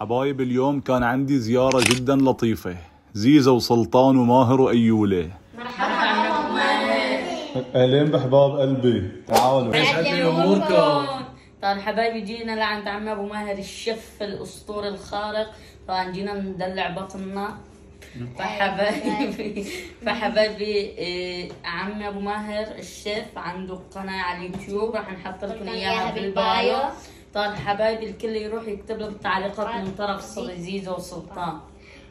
حبايب اليوم كان عندي زيارة جدا لطيفة زيزة وسلطان وماهر وأيولة مرحبا أهلين بحباب قلبي تعالوا عسل أموركم طبعا حبايبي جينا لعند عم أبو ماهر الشف الأسطوري الخارق طبعا جينا ندلع بطننا فحبايبي فحبايبي آه، عمي ابو ماهر الشيف عنده قناه على اليوتيوب راح نحط لكم اياها بالبايو سلطان حبايبي الكل يروح يكتب لهم تعليقات من طرف زيزو وسلطان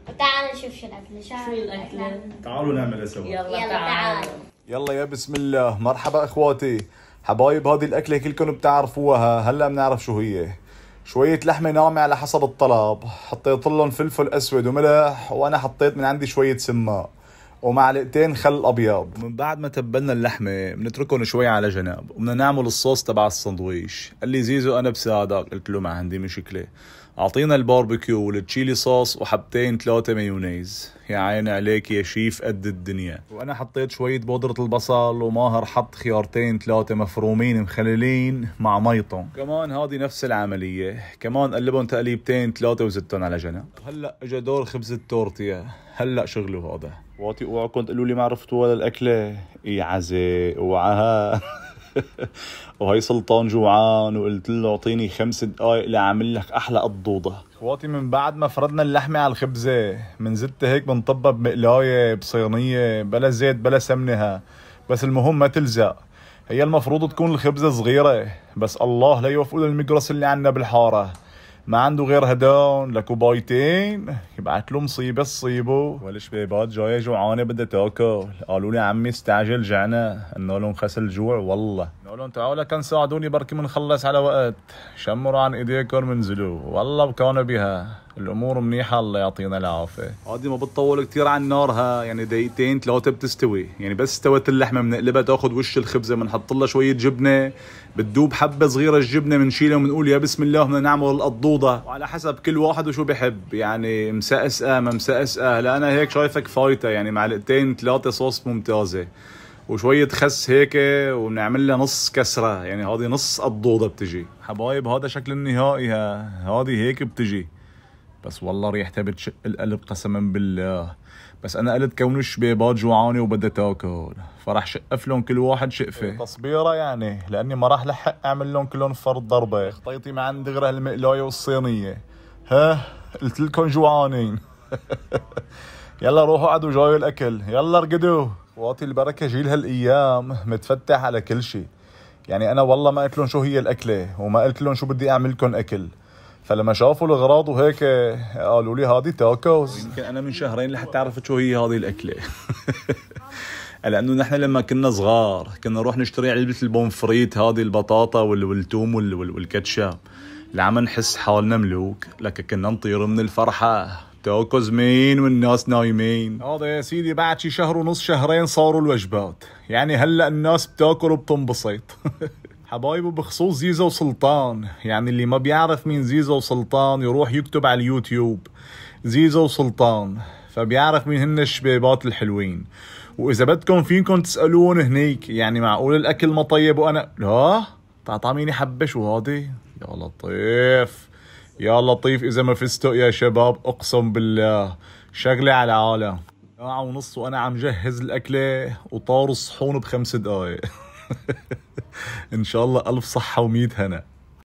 وتعالوا نشوف شو الاكل شو الاكل تعالوا نعملها إيه سوا يلا, يلا تعالوا يلا يا بسم الله مرحبا اخواتي حبايب هذه الاكله كلكم بتعرفوها هلا بنعرف شو هي شوية لحمة ناعمة على حسب الطلب حطيت لهم فلفل أسود وملح وأنا حطيت من عندي شوية سماق ومعلقتين خل ابيض من بعد ما تبلنا اللحمه بنتركهم شوي على جنب وبدنا نعمل الصوص تبع السندويش قال لي زيزو انا بساعدك قلت له ما عندي مشكله اعطينا الباربيكيو والتشيلي صوص وحبتين ثلاثه مايونيز يا عيني عليك يا شيف قد الدنيا وانا حطيت شويه بودره البصل وماهر حط خيارتين ثلاثه مفرومين مخللين مع ميطهم كمان هذه نفس العمليه كمان قلبهم تقليبتين ثلاثه وزتهم على جنب هلا اجى دور خبز التورتيا هلا شغله هذا واطي اوعكم تقولوا لي ما عرفتوا ولا الاكله يا إيه عزي اوعها وهي سلطان جوعان وقلت له اعطيني خمس دقائق لاعمل لك احلى قضوضه اخواتي من بعد ما فردنا اللحمه على الخبزه من زت هيك بنطبها بمقلايه بصينيه بلا زيت بلا سمنها بس المهم ما تلزق هي المفروض تكون الخبزه صغيره بس الله لا يوفق المقرص اللي عندنا بالحاره ما عنده غير لكو لكوبايتين يبعت له مصيبه الصيبه والشبيبات جايه جوعانه بدها تاكل قالوا لي عمي استعجل جعنا انه لهم خسل جوع والله تعالوا تعالون كان ساعدوني بركي منخلص على وقت شمروا عن ايديكم منزلوا والله بكون بها الامور منيحه الله يعطينا العافيه هادي ما بتطول كثير على النار ها يعني دقيقتين ثلاثه بتستوي يعني بس استوت اللحمه بنقلبها تاخذ وش الخبزه بنحط لها شويه جبنه بتدوب حبه صغيره الجبنه بنشيلها وبنقول يا بسم الله بدنا نعمل القضوضه وعلى حسب كل واحد وشو بحب يعني مسقسقه ما مسقسقه لا انا هيك شايفك فايته يعني معلقتين ثلاثه صوص ممتازه وشويه خس هيك وبنعمل لها نص كسره يعني هذه نص الضوضه بتجي حبايب هذا شكل النهائي هذه هيك بتجي بس والله ريحتها بتشق القلب قسما بالله بس انا قلت كون الشبيبات جوعانه وبدها تاكل فراح شقف لهم كل واحد شقفه تصبيره يعني لاني ما راح لحق اعمل لهم كلهم فرد ضربه خطيتي مع دغره المقلايه والصينيه ها قلت لكم جوعانين يلا روحوا عدوا جايوا الاكل يلا ارقدوا واطي البركة جيل هالأيام متفتح على كل شيء يعني أنا والله ما قلت لهم شو هي الأكلة وما قلت لهم شو بدي أعمل لكم أكل فلما شافوا الأغراض وهيك قالوا لي هذه تاكوز يمكن أنا من شهرين لحتى عرفت شو هي هذه الأكلة لانه نحن لما كنا صغار كنا نروح نشتري علبه البومفريت هذه البطاطا والثوم والكاتشاب لعم نحس حالنا ملوك لك كنا نطير من الفرحه تاكوز مين والناس نايمين هذا آه يا سيدي بعد شي شهر ونص شهرين صاروا الوجبات يعني هلا الناس بتاكل وبتنبسط حبايبه بخصوص زيزو وسلطان يعني اللي ما بيعرف مين زيزو وسلطان يروح يكتب على اليوتيوب زيزو وسلطان فبيعرف مين هن الشبيبات الحلوين واذا بدكم فيكم تسالون هنيك يعني معقول الاكل ما طيب وانا لا تعطاميني حبه شو هادي يا لطيف يا لطيف اذا ما فزتوا يا شباب اقسم بالله شغله على العالم ساعة ونص وانا عم جهز الاكله وطاروا الصحون بخمس دقائق ان شاء الله الف صحه وميت هنا